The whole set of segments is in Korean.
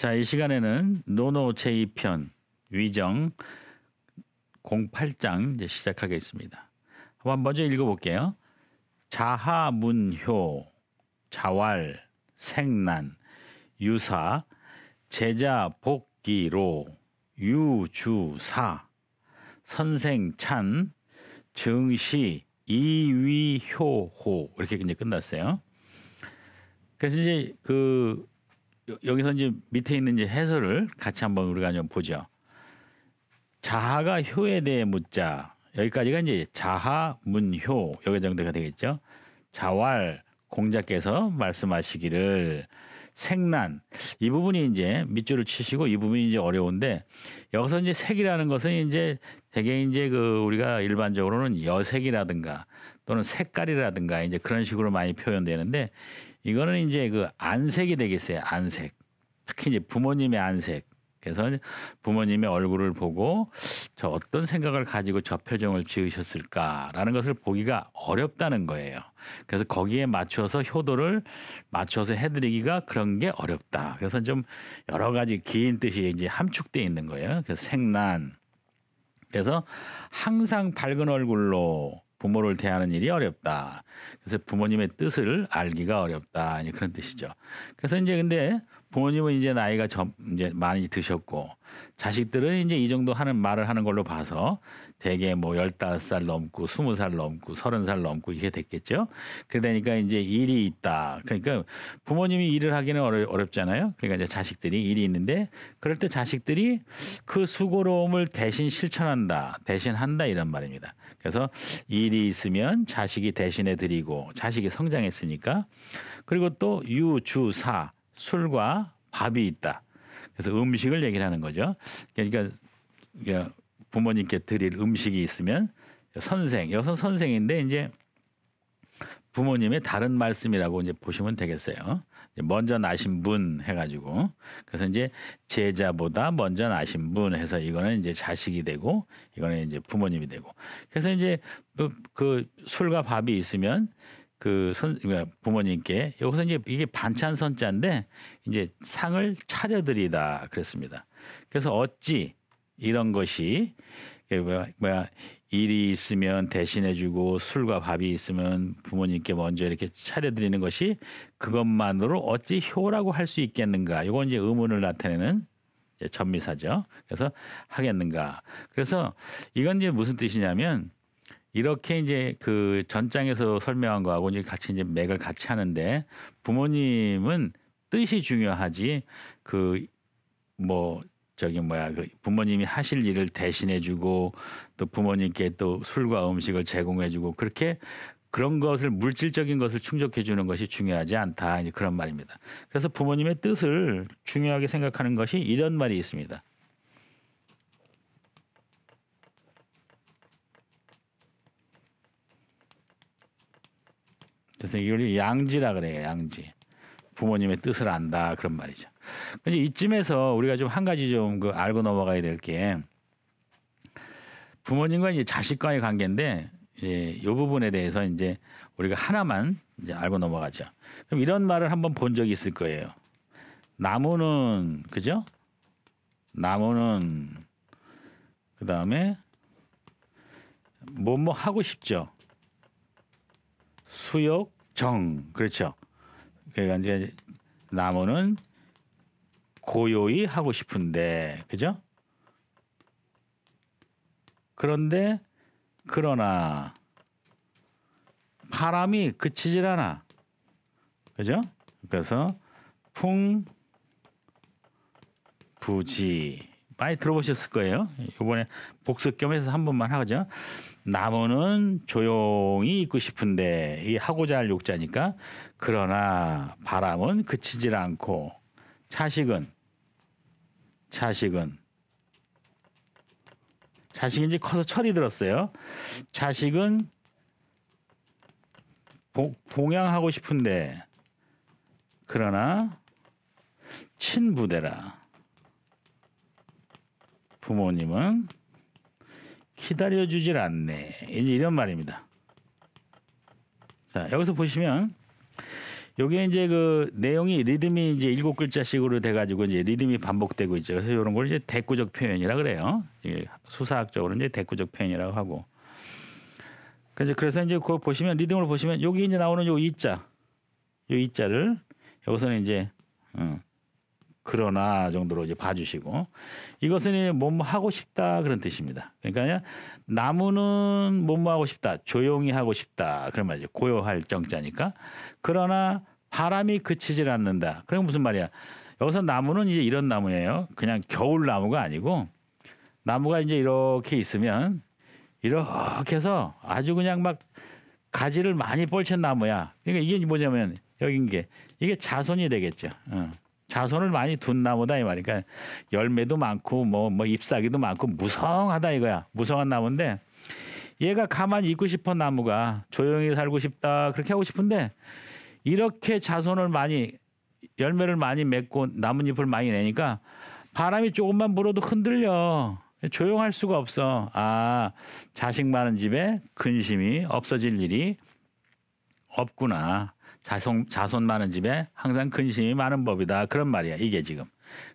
자, 이 시간에는 노노 제2편 위정 08장 이제 시작하겠습니다. 한번 먼저 읽어볼게요. 자하문효, 자활, 생난, 유사, 제자 복기로, 유주사, 선생찬, 증시, 이위효호 이렇게 이제 끝났어요. 그래서 이제 그 여기서 이제 밑에 있는 이제 해설을 같이 한번 우리가 좀 보죠. 자하가 효에 대해 묻자 여기까지가 이제 자하 문효 여기 정도가 되겠죠. 자왈 공자께서 말씀하시기를 생난 이 부분이 이제 밑줄을 치시고 이 부분이 이제 어려운데 여기서 이제 색이라는 것은 이제 대개 이제 그 우리가 일반적으로는 여색이라든가 또는 색깔이라든가 이제 그런 식으로 많이 표현되는데 이거는 이제 그 안색이 되겠어요. 안색. 특히 이제 부모님의 안색. 그래서 부모님의 얼굴을 보고 저 어떤 생각을 가지고 저 표정을 지으셨을까라는 것을 보기가 어렵다는 거예요. 그래서 거기에 맞춰서 효도를 맞춰서 해드리기가 그런 게 어렵다. 그래서 좀 여러 가지 긴 뜻이 이제 함축돼 있는 거예요. 그래서 생난. 그래서 항상 밝은 얼굴로 부모를 대하는 일이 어렵다. 그래서 부모님의 뜻을 알기가 어렵다. 그런 뜻이죠. 그래서 이제 근데 부모님은 이제 나이가 점 이제 많이 드셨고 자식들은 이제 이 정도 하는 말을 하는 걸로 봐서 대개 뭐 열다섯 살 넘고 스무 살 넘고 서른 살 넘고 이게 됐겠죠. 그러니까 이제 일이 있다. 그러니까 부모님이 일을 하기는 어렵, 잖아요 그러니까 이제 자식들이 일이 있는데 그럴 때 자식들이 그 수고로움을 대신 실천한다, 대신 한다 이런 말입니다. 그래서 일이 있으면 자식이 대신해 드리고 자식이 성장했으니까 그리고 또 유주사 술과 밥이 있다. 그래서 음식을 얘기를 하는 거죠. 그러니까 부모님께 드릴 음식이 있으면 선생, 여기서 선생인데 이제 부모님의 다른 말씀이라고 이제 보시면 되겠어요. 먼저 나신 분 해가지고 그래서 이제 제자보다 먼저 나신 분 해서 이거는 이제 자식이 되고 이거는 이제 부모님이 되고 그래서 이제 그 술과 밥이 있으면 그 선, 부모님께 여기서 이제 이게 반찬 선자인데 이제 상을 차려드리다 그랬습니다. 그래서 어찌 이런 것이 뭐야, 뭐야 일이 있으면 대신해주고 술과 밥이 있으면 부모님께 먼저 이렇게 차려드리는 것이 그것만으로 어찌 효라고 할 수 있겠는가? 이건 이제 의문을 나타내는 전미사죠. 그래서 하겠는가? 그래서 이건 이제 무슨 뜻이냐면 이렇게 이제 그 전장에서 설명한 거하고 이제 같이 이제 맥을 같이 하는데 부모님은 뜻이 중요하지 그 뭐 저기 뭐야 그 부모님이 하실 일을 대신해주고 또 부모님께 또 술과 음식을 제공해주고 그렇게 그런 것을 물질적인 것을 충족해 주는 것이 중요하지 않다 이제 그런 말입니다. 그래서 부모님의 뜻을 중요하게 생각하는 것이 이런 말이 있습니다. 그래서 이걸 양지라 그래요. 양지. 부모님의 뜻을 안다 그런 말이죠. 근데 이쯤에서 우리가 좀 한 가지 좀그 알고 넘어가야 될 게 부모님과 이제 자식과의 관계인데 이제 이 부분에 대해서 이제 우리가 하나만 이제 알고 넘어가죠. 그럼 이런 말을 한번 본 적이 있을 거예요. 나무는 그죠? 나무는 그 다음에 뭐 뭐 하고 싶죠. 수욕, 정. 그렇죠. 그러니까 이제 나무는 고요히 하고 싶은데 그죠? 그런데 그러나 바람이 그치질 않아. 그죠? 그래서 풍 부지 많이 들어보셨을 거예요. 이번에 복습 겸해서 한 번만 하죠. 나무는 조용히 있고 싶은데 이 하고자 할 욕자니까 그러나 바람은 그치질 않고 자식은 자식은 자식이 이제 커서 철이 들었어요. 자식은 보, 봉양하고 싶은데 그러나 친부대라. 부모님은 기다려주질 않네. 이런 제이 말입니다. 자, 여기서 보시면 요게 이제 그 내용이 리듬이 이제 일곱 글자식으로 돼가지고 이제 리듬이 반복되고 있죠. 그래서 이런 걸 이제 대구적 표현이라 그래요. 수사학적으로 이제 대구적 표현이라고 하고. 그래서 이제 그 보시면 리듬을 보시면 여기 이제 나오는 요 이자, 요 이자를 여기서는 이제 음, 그러나 정도로 이제 봐주시고 이것은 뭐뭐 뭐 하고 싶다 그런 뜻입니다. 그러니까 나무는 뭐뭐 뭐 하고 싶다, 조용히 하고 싶다 그런 말이죠. 고요할 정자니까 그러나 바람이 그치질 않는다. 그럼 무슨 말이야? 여기서 나무는 이제 이런 나무예요. 그냥 겨울 나무가 아니고 나무가 이제 이렇게 있으면 이렇게 해서 아주 그냥 막 가지를 많이 뻘친 나무야. 그러니까 이게 뭐냐면 여긴 기게 이게 자손이 되겠죠. 어. 자손을 많이 둔 나무다 이 말이니까 그러니까 열매도 많고 뭐뭐 뭐 잎사귀도 많고 무성하다 이거야. 무성한 나무인데 얘가 가만히 있고 싶은 나무가 조용히 살고 싶다 그렇게 하고 싶은데 이렇게 자손을 많이 열매를 많이 맺고 나뭇잎을 많이 내니까 바람이 조금만 불어도 흔들려. 조용할 수가 없어. 아, 자식 많은 집에 근심이 없어질 일이 없구나. 자손 자손 많은 집에 항상 근심이 많은 법이다 그런 말이야 이게 지금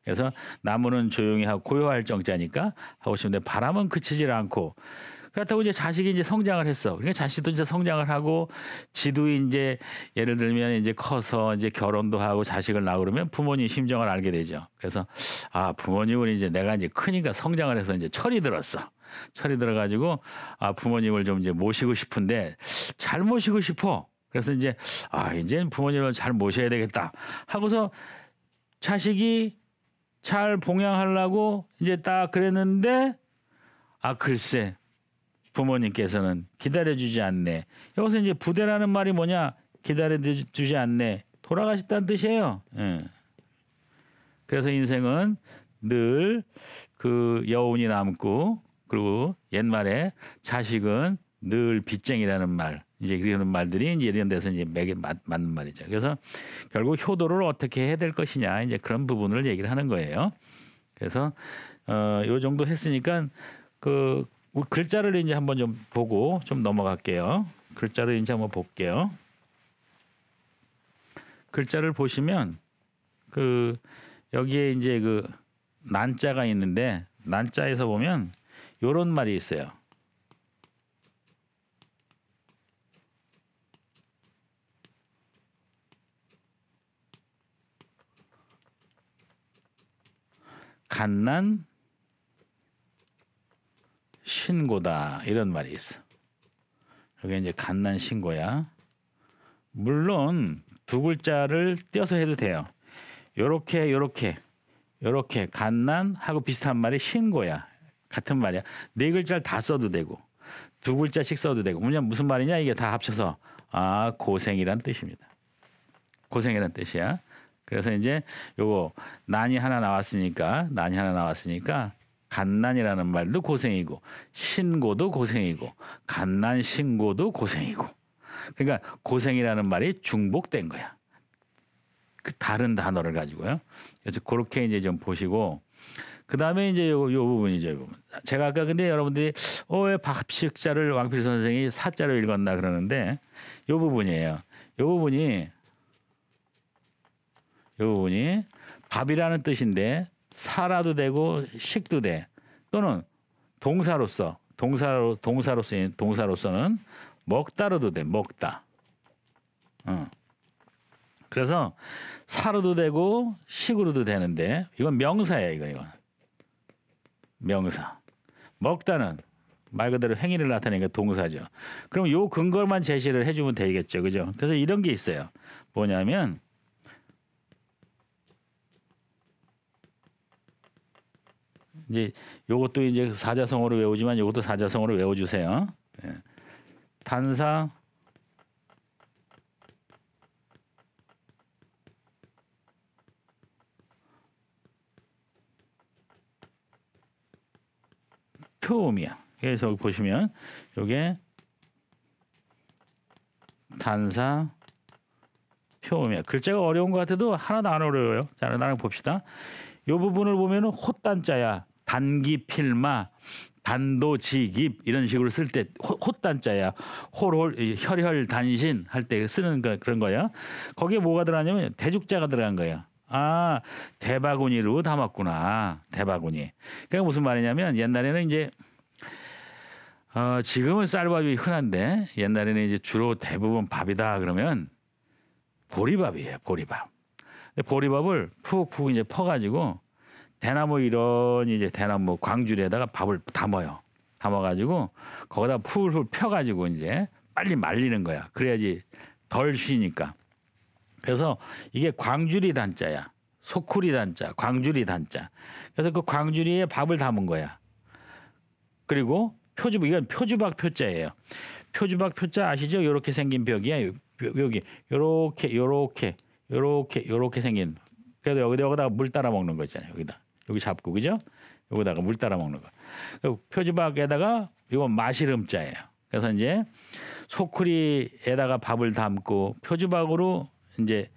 그래서 나무는 조용히 하고 고요할 정자니까 하고 싶은데 바람은 그치질 않고 그렇다고 이제 자식이 이제 성장을 했어. 그러니까 자식도 이제 성장을 하고 지도 이제 예를 들면 이제 커서 이제 결혼도 하고 자식을 낳고 그러면 부모님 심정을 알게 되죠. 그래서 아, 부모님은 이제 내가 이제 크니까 성장을 해서 이제 철이 들었어. 철이 들어가지고 아, 부모님을 좀 이제 모시고 싶은데 잘 모시고 싶어. 그래서 이제 아 이제 부모님을 잘 모셔야 되겠다 하고서 자식이 잘 봉양하려고 이제 딱 그랬는데 아 글쎄 부모님께서는 기다려주지 않네. 여기서 이제 부대라는 말이 뭐냐 기다려주지 않네. 돌아가셨다는 뜻이에요. 예. 그래서 인생은 늘 그 여운이 남고 그리고 옛말에 자식은 늘 빚쟁이라는 말 이제 그런 말들이 이제 이런 데서 이제 맥에 맞, 맞는 말이죠. 그래서 결국 효도를 어떻게 해야 될 것이냐 이제 그런 부분을 얘기를 하는 거예요. 그래서 어요 정도 했으니까 그 뭐 글자를 이제 한번 좀 보고 좀 넘어갈게요. 글자를 이제 한번 볼게요. 글자를 보시면 그 여기에 이제 그 난자가 있는데 난자에서 보면 요런 말이 있어요. 갓난 신고다 이런 말이 있어. 여기 이제 갓난 신고야. 물론 두 글자를 떼어서 해도 돼요. 요렇게 요렇게 요렇게 갓난 하고 비슷한 말이 신고야. 같은 말이야. 네 글자를 다 써도 되고 두 글자씩 써도 되고 왜냐면 무슨 말이냐 이게 다 합쳐서 아 고생이란 뜻입니다. 고생이란 뜻이야. 그래서 이제 요거 난이 하나 나왔으니까 난이 하나 나왔으니까 간난이라는 말도 고생이고 신고도 고생이고 간난 신고도 고생이고 그러니까 고생이라는 말이 중복된 거야. 그 다른 단어를 가지고요. 그래서 그렇게 이제 좀 보시고 그다음에 이제 요, 요 부분이죠. 요 부분. 제가 아까 근데 여러분들이 어 왜박식자를 왕필 선생이 사자로 읽었나 그러는데 요 부분이에요. 요 부분이 요 부분이 밥이라는 뜻인데 사라도 되고 식도 돼 또는 동사로서 동사로 동사로서 동사로서는 먹다로도 돼 먹다. 어. 그래서 사로도 되고 식으로도 되는데 이건 명사예요 이건 이건 명사. 먹다는 말 그대로 행위를 나타내니까 동사죠. 그럼 요 근거만 제시를 해주면 되겠죠, 그죠? 그래서 이런 게 있어요. 뭐냐면 이제 요것도 이제 그 사자성어로 외우지만 요것도 사자성어로 외워 주세요. 예. 탄사 표음이야. 그래서 여기 보시면 요게 단사 표음이야. 글자가 어려운 것 같아도 하나도 안 어려워요. 자, 나랑 봅시다. 요 부분을 보면은 헛단자야. 단기필마 단도직입 이런 식으로 쓸때 헛단자야 홀홀 혈혈단신 할 때 쓰는 거, 그런 거야 거기에 뭐가 들어가냐면 대죽자가 들어간 거야 아 대바구니로 담았구나 대바구니 그게 무슨 말이냐면 옛날에는 이제 어, 지금은 쌀밥이 흔한데 옛날에는 이제 주로 대부분 밥이다 그러면 보리밥이에요 보리밥 근데 보리밥을 푹푹 이제 퍼가지고 대나무 이런 이제 대나무 광주리에다가 밥을 담아요. 담아가지고 거기다 풀 풀 펴가지고 이제 빨리 말리는 거야. 그래야지 덜 쉬니까. 그래서 이게 광주리 단자야. 소쿠리 단자, 광주리 단자. 그래서 그 광주리에 밥을 담은 거야. 그리고 표주박 이건 표주박 표자예요. 표주박 표자 아시죠? 요렇게 생긴 벽이야. 요, 여기 요렇게 요렇게 요렇게 요렇게 생긴. 그래서 여기다 여기다가 물 따라 먹는 거잖아요. 여기다. 여기 잡고 그죠? 여기다가 물 따라 먹는 거. 표지박에다가 이건 마시름자예요. 그래서 이제 소쿠리에다가 밥을 담고 표지박으로 이제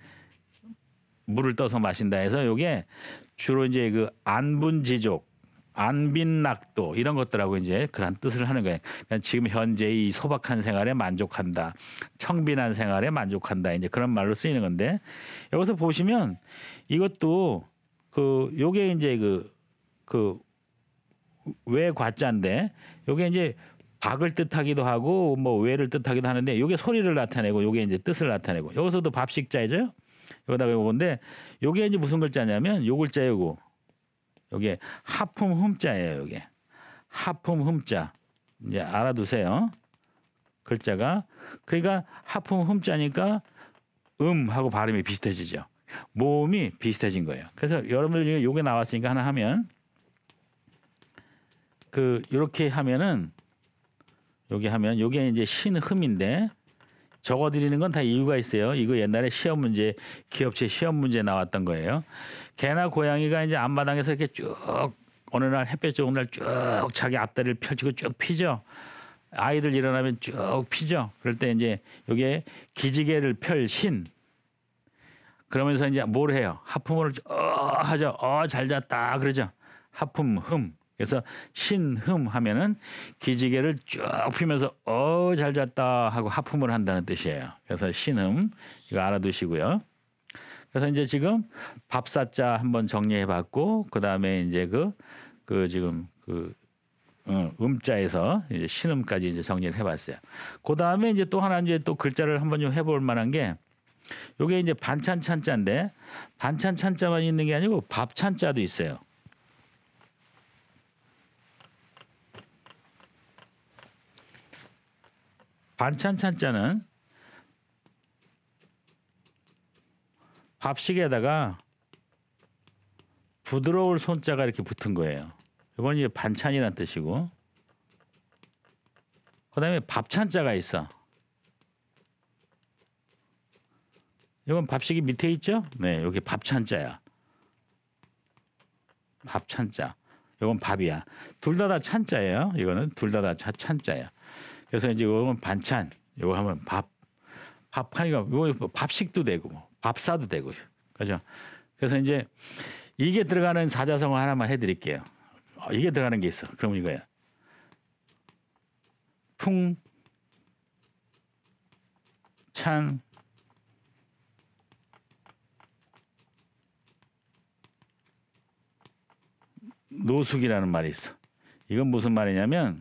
물을 떠서 마신다 해서 요게 주로 이제 그 안분지족 안빈낙도 이런 것들하고 이제 그런 뜻을 하는 거예요. 그러 그러니까 지금 현재의 소박한 생활에 만족한다, 청빈한 생활에 만족한다 이제 그런 말로 쓰이는 건데 여기서 보시면 이것도 그 요게 이제 그그왜 과자인데 요게 이제 박을 뜻하기도 하고 뭐 외를 뜻하기도 하는데 요게 소리를 나타내고 요게 이제 뜻을 나타내고 여기서도 밥식자이죠. 여기다가 요건데 요게 이제 무슨 글자냐면 요 글자이고 요게 하품 흠자예요, 요게. 하품 흠자. 이제 알아두세요. 글자가 그러니까 하품 흠자니까 음 하고 발음이 비슷해지죠. 모음이 비슷해진 거예요. 그래서 여러분들 중에 요게 나왔으니까 하나 하면 그이렇게 하면은 여기 하면 요게 이제 신흠인데 적어드리는 건 다 이유가 있어요. 이거 옛날에 시험 문제, 기업체 시험 문제 나왔던 거예요. 개나 고양이가 이제 앞마당에서 이렇게 쭉 어느 날 햇볕 좋은 날 쭉 자기 앞다리를 펼치고 쭉 피죠. 아이들 일어나면 쭉 피죠. 그럴 때 이제 요게 기지개를 펼 신, 그러면서 이제 뭘 해요? 하품을 어 하죠. 어 잘 잤다 그러죠. 하품 흠. 그래서 신 흠 하면은 기지개를 쭉 펴면서 어 잘 잤다 하고 하품을 한다는 뜻이에요. 그래서 신흠 이거 알아두시고요. 그래서 이제 지금 밥사자 한번 정리해봤고 그 다음에 이제 그 그 지금 그 어, 음자에서 이제 신음까지 이제 정리를 해봤어요. 그 다음에 이제 또 하나 이제 또 글자를 한번 좀 해 볼 만한 게 요게 이제 반찬 찬자인데 반찬 찬자만 있는 게 아니고 밥 찬자도 있어요. 반찬 찬자는 밥식에다가 부드러울 손자가 이렇게 붙은 거예요. 이건 이제 반찬이란 뜻이고. 그다음에 밥찬자가 있어. 이건 밥식이 밑에 있죠? 네, 여기 밥찬자야. 밥찬자. 이건 밥이야. 둘 다 다 찬자예요. 이거는 둘 다 다 찬자야. 그래서 이제 이건 반찬. 이거 하면 밥. 밥하니까 이거 뭐 밥식도 되고 뭐 밥사도 되고 그죠? 그래서 이제 이게 들어가는 사자성어 하나만 해드릴게요. 어, 이게 들어가는 게 있어. 그럼 이거야. 풍, 찬, 노숙이라는 말이 있어. 이건 무슨 말이냐면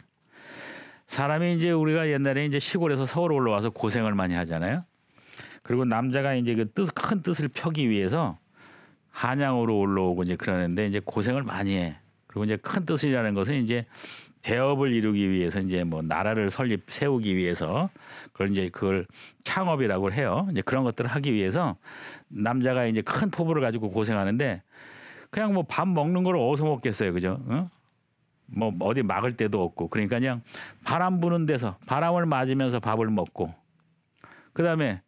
사람이 이제 우리가 옛날에 이제 시골에서 서울 올라와서 고생을 많이 하잖아요. 그리고 남자가 이제 그 뜻 큰 뜻을 펴기 위해서 한양으로 올라오고 이제 그러는데 이제 고생을 많이 해. 그리고 이제 큰 뜻이라는 것은 이제 대업을 이루기 위해서 이제 뭐 나라를 설립 세우기 위해서 그걸 이제 그걸 창업이라고 해요. 이제 그런 것들을 하기 위해서 남자가 이제 큰 포부를 가지고 고생하는데 그냥 뭐 밥 먹는 걸 어디서 먹겠어요, 그죠? 어? 뭐 어디 막을 데도 없고 그러니까 그냥 바람 부는 데서 바람을 맞으면서 밥을 먹고 그다음에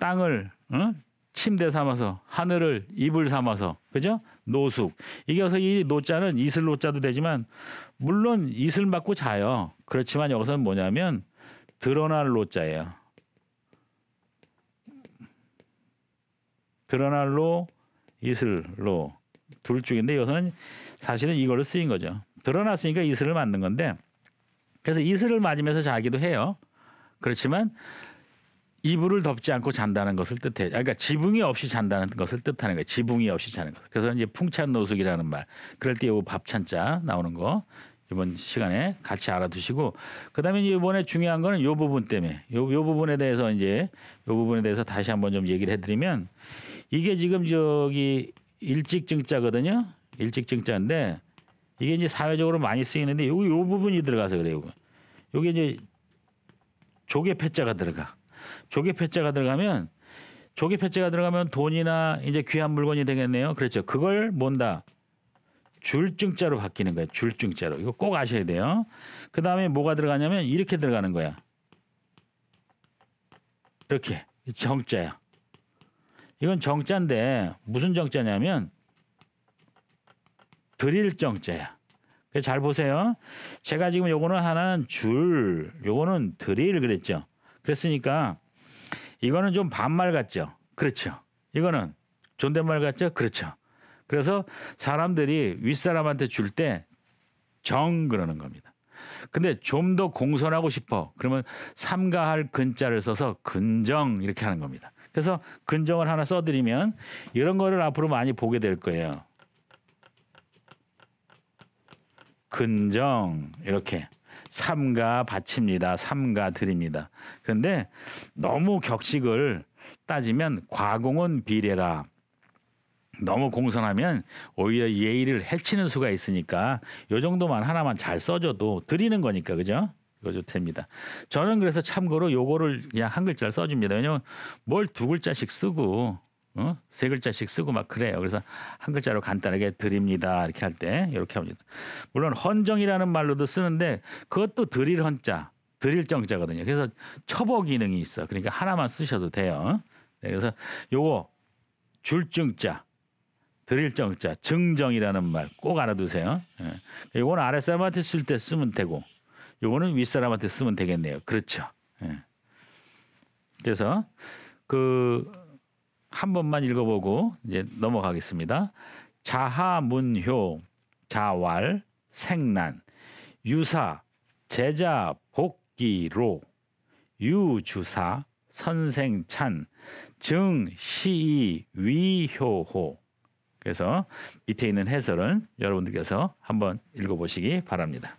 땅을 어? 침대 삼아서 하늘을 이불 삼아서 그죠 노숙 이게 여기서 이 노자는 이슬 노자도 되지만 물론 이슬 맞고 자요 그렇지만 여기서는 뭐냐면 드러날 노자예요 드러날로 이슬로 둘 중인데 요것은 사실은 이걸로 쓰인 거죠. 드러났으니까 이슬을 맞는 건데 그래서 이슬을 맞으면서 자기도 해요. 그렇지만 이불을 덮지 않고 잔다는 것을 뜻해요. 아, 그러니까 지붕이 없이 잔다는 것을 뜻하는 거예요. 지붕이 없이 자는 것. 그래서 이제 풍찬 노숙이라는 말. 그럴 때 요 밥찬자 나오는 거 이번 시간에 같이 알아두시고 그다음에 이번에 중요한 거는 요 부분 때문에 요, 요 부분에 대해서 이제 요 부분에 대해서 다시 한번 좀 얘기를 해드리면 이게 지금 저기 일찍 증자거든요. 일찍 증자인데 이게 이제 사회적으로 많이 쓰이는데 요요 요 부분이 들어가서 그래요. 요게 이제 조개 패자가 들어가. 조개 패자가 들어가면 조개 패자가 들어가면 돈이나 이제 귀한 물건이 되겠네요. 그렇죠. 그걸 뭔다. 줄증자로 바뀌는 거예요. 줄증자로. 이거 꼭 아셔야 돼요. 그 다음에 뭐가 들어가냐면 이렇게 들어가는 거야. 이렇게 정자야. 이건 정자인데 무슨 정자냐면 드릴 정자야. 잘 보세요. 제가 지금 요거는 하나는 줄, 요거는 드릴 그랬죠. 그랬으니까 이거는 좀 반말 같죠. 그렇죠. 이거는 존댓말 같죠. 그렇죠. 그래서 사람들이 윗사람한테 줄 때 정 그러는 겁니다. 근데 좀 더 공손하고 싶어. 그러면 삼가할 근자를 써서 근정 이렇게 하는 겁니다. 그래서 근정을 하나 써드리면 이런 거를 앞으로 많이 보게 될 거예요. 근정 이렇게 삼가 바칩니다. 삼가 드립니다. 그런데 너무 격식을 따지면 과공은 비례라. 너무 공손하면 오히려 예의를 해치는 수가 있으니까 요 정도만 하나만 잘 써줘도 드리는 거니까 그죠? 이거죠 됩니다. 저는 그래서 참고로 요거를 그냥 한 글자를 써줍니다. 왜냐면 뭘 두 글자씩 쓰고 어? 세 글자씩 쓰고 막 그래요. 그래서 한 글자로 간단하게 드립니다 이렇게 할 때 이렇게 합니다. 물론 헌정이라는 말로도 쓰는데 그것도 드릴 헌자, 드릴 정자거든요. 그래서 처보 기능이 있어. 그러니까 하나만 쓰셔도 돼요. 네, 그래서 요거 줄증자, 드릴 정자, 증정이라는 말 꼭 알아두세요. 네. 이건 아랫사람한테 쓸때 쓰면 되고 요거는 윗사람한테 쓰면 되겠네요. 그렇죠. 예. 그래서 그 한 번만 읽어보고 이제 넘어가겠습니다. 자하문효, 자왈, 생난, 유사, 제자 복기로, 유주사, 선생찬, 증시이 위효호. 그래서 밑에 있는 해설은 여러분들께서 한번 읽어보시기 바랍니다.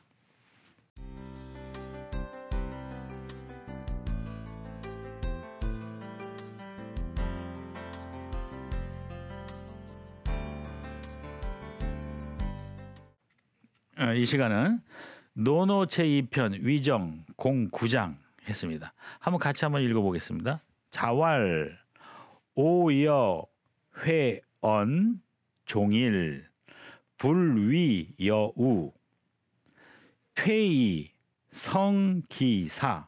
어, 이 시간은 노노체 2편 위정 공구장 했습니다. 한번 같이 한번 읽어보겠습니다. 자왈 오여 회언 종일 불위 여우 퇴이 성기사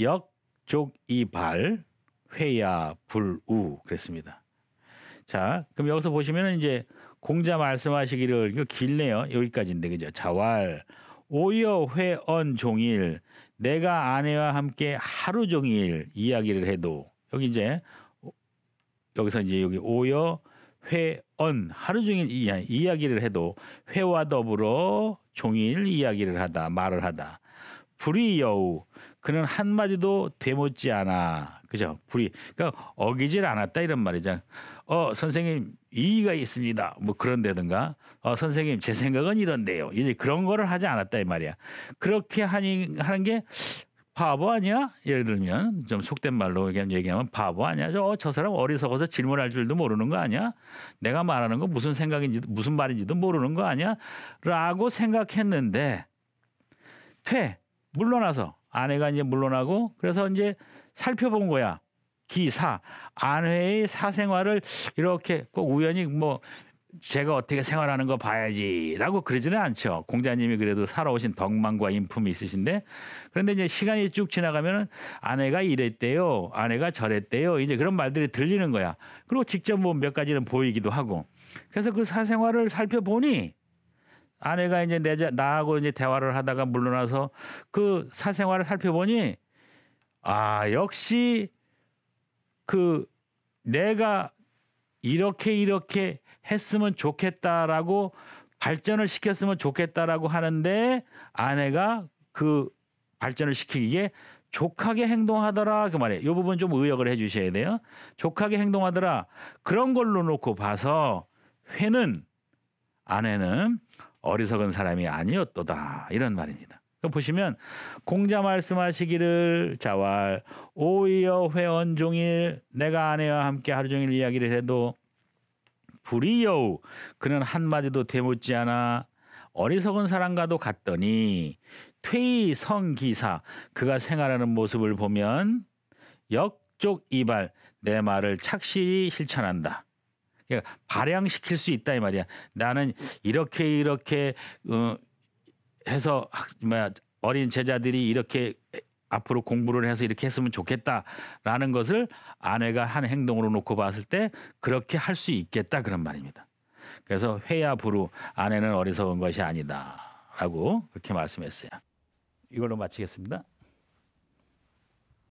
역족이발 회야 불우 그랬습니다. 자, 그럼 여기서 보시면 이제 공자 말씀하시기를 이거 길네요. 여기까지인데 그죠? 자왈 오여 회언 종일 내가 아내와 함께 하루 종일 이야기를 해도 여기 이제 여기서 이제 여기 오여 회언 하루 종일 이야, 이야 기를 해도 회와 더불어 종일 이야기를 하다 말을 하다 불이 여우 그는 한 마디도 되묻지 않아. 그죠? 불이 그러니까 어기질 않았다 이런 말이죠. 어 선생님 이의가 있습니다. 뭐 그런데든가 어 선생님 제 생각은 이런데요. 이제 그런 거를 하지 않았다 이 말이야. 그렇게 하니 하는 게 바보 아니야? 예를 들면 좀 속된 말로 얘기하면 바보 아니야? 저, 어, 저 사람 어리석어서 질문할 줄도 모르는 거 아니야? 내가 말하는 거 무슨 생각인지 무슨 말인지도 모르는 거 아니야? 라고 생각했는데 퇴 물러나서 아내가 이제 물러나고 그래서 이제 살펴본 거야. 기사 아내의 사생활을 이렇게 꼭 우연히 뭐 제가 어떻게 생활하는 거 봐야지라고 그러지는 않죠. 공자님이 그래도 살아오신 덕망과 인품이 있으신데 그런데 이제 시간이 쭉 지나가면은 아내가 이랬대요, 아내가 저랬대요, 이제 그런 말들이 들리는 거야. 그리고 직접 뭐 몇 가지는 보이기도 하고. 그래서 그 사생활을 살펴보니 아내가 이제 내 자, 나하고 이제 대화를 하다가 물러나서 그 사생활을 살펴보니 아 역시 그 내가 이렇게 이렇게 했으면 좋겠다라고 발전을 시켰으면 좋겠다라고 하는데 아내가 그 발전을 시키기에 족하게 행동하더라 그 말이에요. 이 부분 좀 의역을 해주셔야 돼요. 족하게 행동하더라 그런 걸로 놓고 봐서 회는 아내는 어리석은 사람이 아니었도다 이런 말입니다. 보시면 공자 말씀하시기를 자왈 오이여 회원 종일 내가 아내와 함께 하루 종일 이야기를 해도 불이여우 그는 한마디도 되묻지 않아 어리석은 사람과도 같더니 퇴이 성기사 그가 생활하는 모습을 보면 역쪽이발내 말을 착실히 실천한다. 그러니까 발양시킬 수 있다 이 말이야. 나는 이렇게 이렇게 어, 해서 학, 뭐야 어린 제자들이 이렇게 앞으로 공부를 해서 이렇게 했으면 좋겠다라는 것을 아내가 한 행동으로 놓고 봤을 때 그렇게 할 수 있겠다 그런 말입니다. 그래서 회야부로 아내는 어리석은 것이 아니다라고 그렇게 말씀했어요. 이걸로 마치겠습니다.